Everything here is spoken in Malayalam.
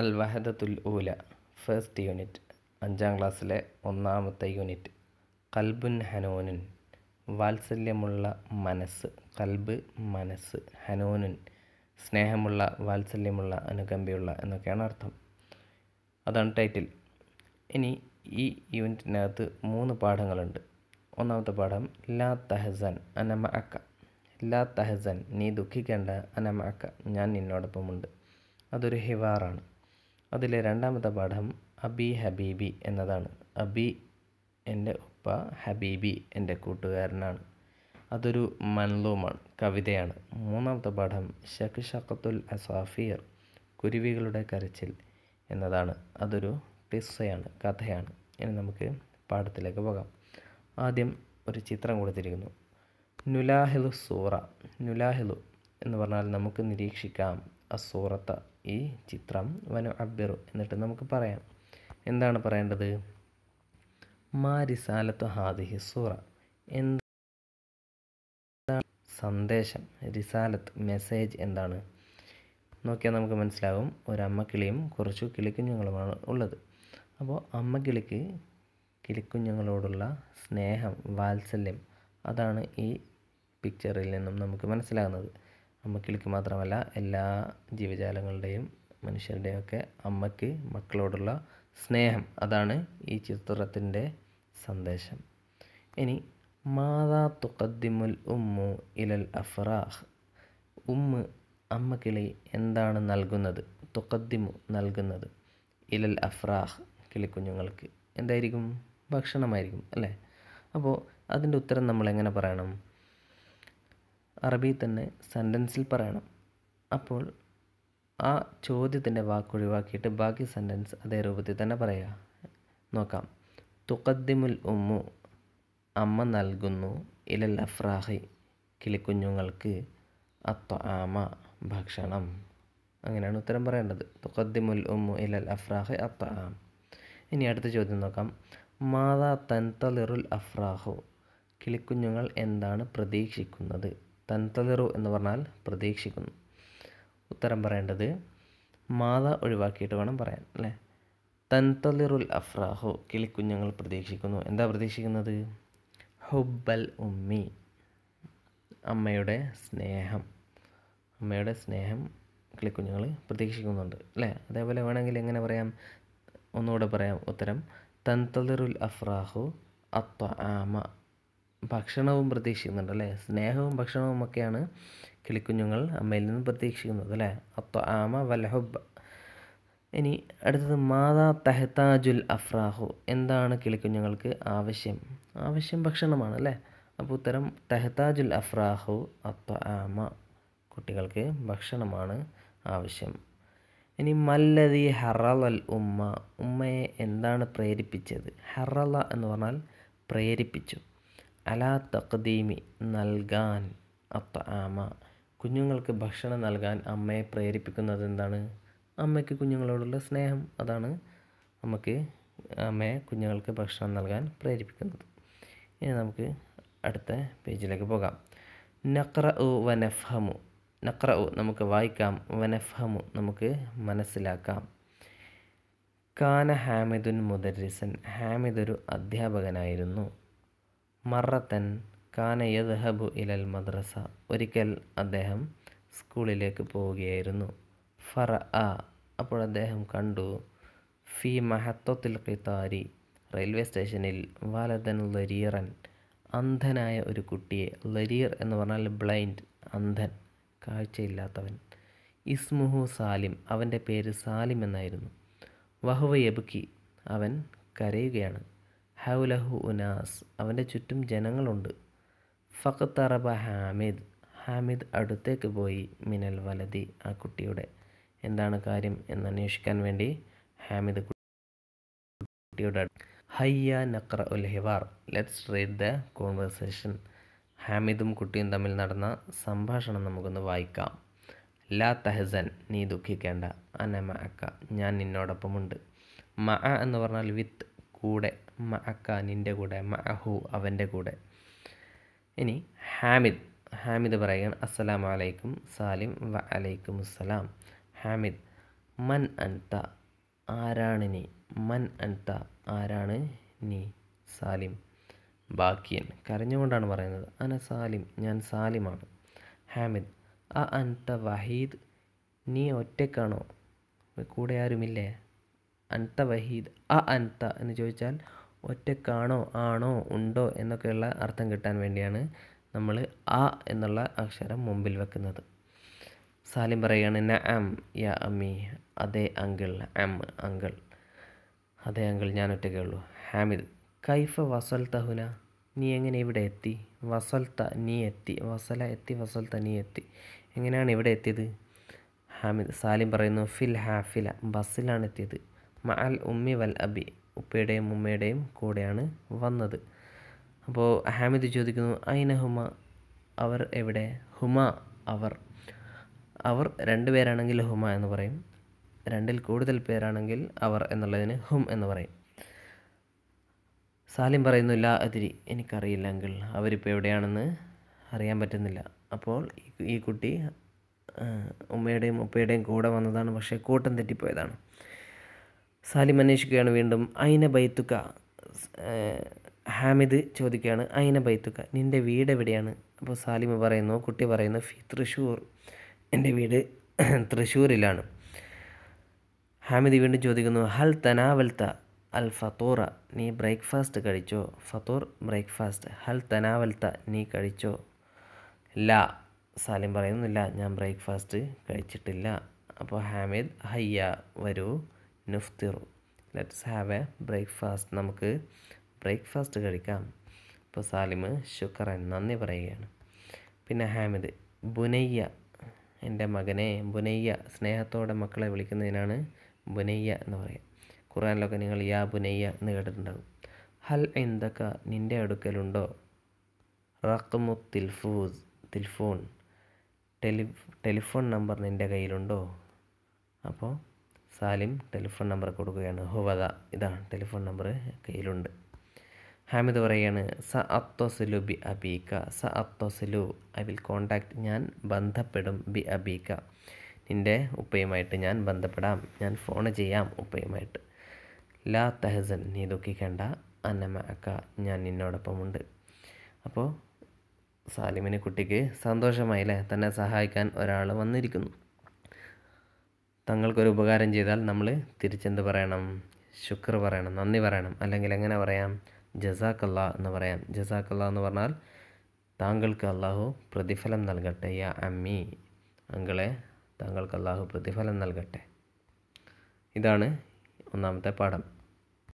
അൽ വഹദത്തുൽ ഊല ഫസ്റ്റ് യൂണിറ്റ് അഞ്ചാം ക്ലാസ്സിലെ ഒന്നാമത്തെ യൂണിറ്റ് കൽബുൻ ഹനോനുൻ വാത്സല്യമുള്ള മനസ്സ് കൽബ് മനസ്സ് ഹനോനുൻ സ്നേഹമുള്ള വാത്സല്യമുള്ള അനുകമ്പയുള്ള എന്നൊക്കെയാണ് അർത്ഥം അതാണ് ടൈറ്റിൽ ഇനി ഈ യൂണിറ്റിനകത്ത് മൂന്ന് പാഠങ്ങളുണ്ട് ഒന്നാമത്തെ പാഠം ലാ തഹസൻ അനമ അക്ക ലാ തഹസൻ നീ ദുഃഖിക്കേണ്ട അനമ അക്ക ഞാൻ നിന്നോടൊപ്പമുണ്ട് അതൊരു ഹിവാറാണ് അതിലെ രണ്ടാമത്തെ പാഠം അബി ഹബീബി എന്നതാണ് അബി എൻ്റെ ഉപ്പ ഹബീബി എൻ്റെ കൂട്ടുകാരനാണ് അതൊരു മൻലൂമാണ് കവിതയാണ് മൂന്നാമത്തെ പാഠം ഷഖ് ഷഖത്തുൽ അസാഫിയർ കുരുവികളുടെ കരച്ചിൽ എന്നതാണ് അതൊരു ടിസ്സയാണ് കഥയാണ് ഇനി നമുക്ക് പാഠത്തിലേക്ക് പോകാം ആദ്യം ഒരു ചിത്രം കൊടുത്തിരിക്കുന്നു നുലാഹിലു സൂറ നുലാഹിലു എന്ന് പറഞ്ഞാൽ നമുക്ക് നിരീക്ഷിക്കാം അസൂറത്ത ഈ ചിത്രം വനു അബ്ബിറു എന്നിട്ട് നമുക്ക് പറയാം എന്താണ് പറയേണ്ടത് മാരിസാലത്തു ഹാദിഹി സൂറ എന്താണ് സന്ദേശം റിസാലത്ത് മെസ്സേജ് എന്താണ് നോക്കിയാൽ നമുക്ക് മനസ്സിലാവും ഒരമ്മ കിളിയും കുറച്ച് കിളിക്കുഞ്ഞുങ്ങളുമാണ് ഉള്ളത് അപ്പോൾ അമ്മ കിളിക്ക് കിളിക്കുഞ്ഞുങ്ങളോടുള്ള സ്നേഹം വാത്സല്യം അതാണ് ഈ പിക്ചറിൽ നിന്നും നമുക്ക് മനസ്സിലാകുന്നത് അമ്മക്കിളിക്ക് മാത്രമല്ല എല്ലാ ജീവജാലങ്ങളുടെയും ഒക്കെ അമ്മയ്ക്ക് മക്കളോടുള്ള സ്നേഹം അതാണ് ഈ ചിത്രത്തിൻ്റെ സന്ദേശം ഇനി മാതാ തുക്കദ്ദിമുൽ ഉമ്മു ഇലൽ അഫ്രാഹ് ഉമ്മ് അമ്മക്കിളി എന്താണ് നൽകുന്നത് തുക്കദ്ദിമു നൽകുന്നത് ഇലൽ അഫ്രാഹ് കിളിക്കുഞ്ഞുങ്ങൾക്ക് എന്തായിരിക്കും ഭക്ഷണമായിരിക്കും അല്ലേ അപ്പോൾ അതിൻ്റെ ഉത്തരം നമ്മൾ എങ്ങനെ പറയണം അറബി തന്നെ സെൻറ്റൻസിൽ പറയണം അപ്പോൾ ആ ചോദ്യത്തിൻ്റെ വാക്കൊഴിവാക്കിയിട്ട് ബാക്കി സെൻറ്റൻസ് അതേ രൂപത്തിൽ തന്നെ പറയുക നോക്കാം തുക്കദ്ദിമുൽ ഉമ്മു അമ്മ നൽകുന്നു ഇലൽ അഫ്രാഹി കിളിക്കുഞ്ഞുങ്ങൾക്ക് അത്ത ആമ ഭക്ഷണം അങ്ങനെയാണ് ഉത്തരം പറയേണ്ടത് തുക്കദ്ദിമുൽ ഉമ്മു ഇലൽ അഫ്രാഹി അത്ത ആം ഇനി അടുത്ത ചോദ്യം നോക്കാം മാതാ തൻതലിറുൽ അഫ്രാഹു കിളിക്കുഞ്ഞുങ്ങൾ എന്താണ് പ്രതീക്ഷിക്കുന്നത് തൻതതിറു എന്ന് പറഞ്ഞാൽ പ്രതീക്ഷിക്കുന്നു ഉത്തരം പറയേണ്ടത് മാത ഒഴിവാക്കിയിട്ട് വേണം പറയാൻ അല്ലേ തൻതലിറുൽ അഫ്രാഹു കിളിക്കുഞ്ഞുങ്ങൾ പ്രതീക്ഷിക്കുന്നു എന്താ പ്രതീക്ഷിക്കുന്നത് ഹുബൽ ഉമ്മി അമ്മയുടെ സ്നേഹം അമ്മയുടെ സ്നേഹം കിളിക്കുഞ്ഞുങ്ങൾ പ്രതീക്ഷിക്കുന്നുണ്ട് അല്ലേ അതേപോലെ വേണമെങ്കിൽ എങ്ങനെ പറയാം ഒന്നുകൂടെ പറയാം ഉത്തരം തൻതലിറുൽ അഫ്രാഹു അത്ത ആമ ഭക്ഷണവും പ്രതീക്ഷിക്കുന്നുണ്ടല്ലേ സ്നേഹവും ഭക്ഷണവും ഒക്കെയാണ് കിളിക്കുഞ്ഞുങ്ങൾ അമ്മയിൽ നിന്ന് പ്രതീക്ഷിക്കുന്നത് അല്ലേ അത്ത ആമ വലഹബ് ഇനി അടുത്തത് മാതാ തെഹ്താജുൽ അഫ്രാഹു എന്താണ് കിളിക്കുഞ്ഞുങ്ങൾക്ക് ആവശ്യം ആവശ്യം ഭക്ഷണമാണ് അല്ലേ അപ്പോൾ ഉത്തരം തെഹ്താജുൽ അഫ്രാഹു അത്ത ആമ കുട്ടികൾക്ക് ഭക്ഷണമാണ് ആവശ്യം ഇനി മല്ലതി ഹറലൽ ഉമ്മ ഉമ്മയെ എന്താണ് പ്രേരിപ്പിച്ചത് ഹറല എന്ന് പറഞ്ഞാൽ പ്രേരിപ്പിച്ചു അലാ തഖ്ദീമി നൽകാൻ ആമ കുഞ്ഞുങ്ങൾക്ക് ഭക്ഷണം നൽകാൻ അമ്മയെ പ്രേരിപ്പിക്കുന്നത് എന്താണ് അമ്മയ്ക്ക് കുഞ്ഞുങ്ങളോടുള്ള സ്നേഹം അതാണ് നമുക്ക് അമ്മയെ കുഞ്ഞുങ്ങൾക്ക് ഭക്ഷണം നൽകാൻ പ്രേരിപ്പിക്കുന്നത് ഇനി നമുക്ക് അടുത്ത പേജിലേക്ക് പോകാം നഖ്ര ഉ വനഫ്ഹമു നഖ്ര ഉ നമുക്ക് വായിക്കാം വനഫ്ഹമു നമുക്ക് മനസ്സിലാക്കാം കാന ഹാമിദുൻ മുദരിസൻ ഹാമിദ് ഒരു അധ്യാപകനായിരുന്നു മറത്തൻ കാന യദ്ഹബു ഇലൽ മദ്രസ ഒരിക്കൽ അദ്ദേഹം സ്കൂളിലേക്ക് പോവുകയായിരുന്നു ഫറ ആ അപ്പോൾ അദ്ദേഹം കണ്ടു ഫി മഹത്വത്തിൽ കിത്താരി റെയിൽവേ സ്റ്റേഷനിൽ വാലതൻ ലരിയറൻ അന്ധനായ ഒരു കുട്ടിയെ ലരിയർ എന്ന് പറഞ്ഞാൽ ബ്ലൈൻഡ് അന്ധൻ കാഴ്ചയില്ലാത്തവൻ ഇസ്മുഹു സാലിം അവൻ്റെ പേര് സാലിം എന്നായിരുന്നു വഹുവ യബുക്കി അവൻ കരയുകയാണ് ഹൗലഹു ഉനാസ് അവൻ്റെ ചുറ്റും ജനങ്ങളുണ്ട് ഫഖ്തറബ ഹാമിദ് ഹാമിദ് അടുത്തേക്ക് പോയി മിനൽ വലതി ആ കുട്ടിയുടെ എന്താണ് കാര്യം എന്ന് അന്വേഷിക്കാൻ വേണ്ടി ഹാമിദ് കുട്ടിയുടെ ഹയ്യ നക്ര ഉൽ ഹിവാർ ലെറ്റ്സ് റീഡ് ദ കോൺവെർസേഷൻ ഹാമിദും കുട്ടിയും തമ്മിൽ നടന്ന സംഭാഷണം നമുക്കൊന്ന് വായിക്കാം ലാ തഹസൻ നീ ദുഃഖിക്കേണ്ട അനമ അക്ക ഞാൻ നിന്നോടൊപ്പമുണ്ട് മഅ എന്ന് പറഞ്ഞാൽ വിത്ത് കൂടെ മ അക്ക നിൻ്റെ കൂടെ മ അഹു അവൻ്റെ കൂടെ ഇനി ഹാമിദ് ഹാമിദ് പറയുകയാണ് അസ്സലാം വലൈക്കും സാലിം വ അലൈക്കും അസ്സലാം ഹാമിദ് മൻ അൻത ആരാണ് നീ മൻ അൻത ആരാണ് നീ സാലിം ബാക്കിയൻ കരഞ്ഞുകൊണ്ടാണ് പറയുന്നത് അന സാലിം ഞാൻ സാലിമാണ് ഹാമിദ് അ അൻത വഹീദ് നീ ഒറ്റക്കാണോ കൂടെ ആരുമില്ലേ അൻത വഹീദ് അ അൻത എന്ന് ചോദിച്ചാൽ ഒറ്റക്കാണോ ആണോ ഉണ്ടോ എന്നൊക്കെയുള്ള അർത്ഥം കിട്ടാൻ വേണ്ടിയാണ് നമ്മൾ അ എന്നുള്ള അക്ഷരം മുമ്പിൽ വെക്കുന്നത് സാലിം പറയുകയാണ് നഅം യാ അമ്മി അതേ അങ്കിൾ അം അങ്കിൾ അതേ അങ്കിൾ ഞാൻ ഒറ്റയ്ക്കേ ഉള്ളൂ ഹാമിദ് കൈഫ വസൽ തഹുന നീ എങ്ങനെ ഇവിടെ എത്തി വസൽത്ത നീ എത്തി വസല എത്തി വസൽത്ത നീ എത്തി എങ്ങനെയാണ് ഇവിടെ എത്തിയത് ഹാമിദ് സാലിം പറയുന്നു ഫിൽ ഹാഫില ബസ്സിലാണ് എത്തിയത് മഅൽ ഉമ്മി വൽ അബി ഉപ്പയുടെയും ഉമ്മയുടെയും കൂടെയാണ് വന്നത് അപ്പോൾ ഹാമിദ് ചോദിക്കുന്നു അയിന ഹുമ അവർ എവിടെ ഹുമ അവർ അവർ രണ്ട് പേരാണെങ്കിൽ ഹുമ എന്ന് പറയും രണ്ടിൽ കൂടുതൽ പേരാണെങ്കിൽ അവർ എന്നുള്ളതിന് ഹും എന്ന് പറയും സാലിം പറയുന്നു ലാ അതിരി എനിക്കറിയില്ല അങ്കിൾ അവരിപ്പോൾ എവിടെയാണെന്ന് അറിയാൻ പറ്റുന്നില്ല അപ്പോൾ ഈ കുട്ടി ഉമ്മയുടെയും ഉപ്പയുടെയും കൂടെ വന്നതാണ് പക്ഷേ കൂട്ടം തെറ്റിപ്പോയതാണ് സാലിം അന്വേഷിക്കുകയാണ് വീണ്ടും അയിന ബൈത്തുക്ക ഹാമിദ് ചോദിക്കുകയാണ് അയിന ബൈത്തുക്ക നിൻ്റെ വീട് എവിടെയാണ് അപ്പോൾ സാലിമ പറയുന്നു കുട്ടി പറയുന്നു ഫി തൃശ്ശൂർ എൻ്റെ വീട് തൃശ്ശൂരിലാണ് ഹാമിദ് വീണ്ടും ചോദിക്കുന്നു ഹൽ തനാവൽത്ത അൽ ഫത്തോറ നീ ബ്രേക്ക്ഫാസ്റ്റ് കഴിച്ചോ ഫത്തോർ ബ്രേക്ക്ഫാസ്റ്റ് ഹൽ തനാവൽത്ത നീ കഴിച്ചോ ലാ സാലിം പറയുന്നില്ല ഞാൻ ബ്രേക്ക്ഫാസ്റ്റ് കഴിച്ചിട്ടില്ല അപ്പോൾ ഹാമിദ് ഹയ്യ വരൂ നുഫ്തിറു ലെറ്റ്സ് ഹാവ് എ ബ്രേക്ക്ഫാസ്റ്റ് നമുക്ക് ബ്രേക്ക്ഫാസ്റ്റ് കഴിക്കാം അപ്പോൾ സാലിമ് ശുക്രൻ നന്ദി പറയുകയാണ് പിന്നെ ഹാമിദ് ബുനയ്യ എൻ്റെ മകനെ ബുനയ്യ സ്നേഹത്തോടെ മക്കളെ വിളിക്കുന്നതിനാണ് ബുനയ്യ എന്ന് പറയുക ഖുറാനിലൊക്കെ നിങ്ങൾ യാ ബുനയ്യ എന്ന് കേട്ടിട്ടുണ്ടാകും ഹൽ എന്തൊക്കെ നിൻ്റെ അടുക്കലുണ്ടോ റഖ്മു തിൽഫൂസ് തിൽഫോൺ ടെലി ടെലിഫോൺ നമ്പർ നിൻ്റെ കയ്യിലുണ്ടോ അപ്പോൾ സാലിം ടെലിഫോൺ നമ്പർ കൊടുക്കുകയാണ് ഹുവദ ഇതാണ് ടെലിഫോൺ നമ്പർ കയ്യിലുണ്ട് ഹാമിദ് പറയുകയാണ് സ അത്തോസലു ബി അബീക്ക സ അത്തോസലു ഐ വിൽ കോണ്ടാക്ട് ഞാൻ ബന്ധപ്പെടും ബി അബീക്ക നിൻ്റെ ഉപ്പയുമായിട്ട് ഞാൻ ബന്ധപ്പെടാം ഞാൻ ഫോൺ ചെയ്യാം ഉപ്പയുമായിട്ട് ലാ തെഹസൻ നീ ദുഃഖിക്കേണ്ട അക്ക ഞാൻ നിന്നോടൊപ്പമുണ്ട് അപ്പോൾ സാലിമിന് കുട്ടിക്ക് സന്തോഷമായില്ലേ തന്നെ സഹായിക്കാൻ ഒരാൾ വന്നിരിക്കുന്നു തങ്ങൾക്കൊരു ഉപകാരം ചെയ്താൽ നമ്മൾ തിരിച്ചെന്ത് പറയണം ശുക്ർ പറയണം നന്ദി പറയണം അല്ലെങ്കിൽ എങ്ങനെ പറയാം ജസാക്കല്ല എന്ന് പറയാം ജസാക്കല്ല എന്ന് പറഞ്ഞാൽ താങ്കൾക്ക് അള്ളാഹു പ്രതിഫലം നൽകട്ടെ യാ അമ്മി അങ്കളെ താങ്കൾക്ക് അള്ളാഹു പ്രതിഫലം നൽകട്ടെ ഇതാണ് ഒന്നാമത്തെ പാഠം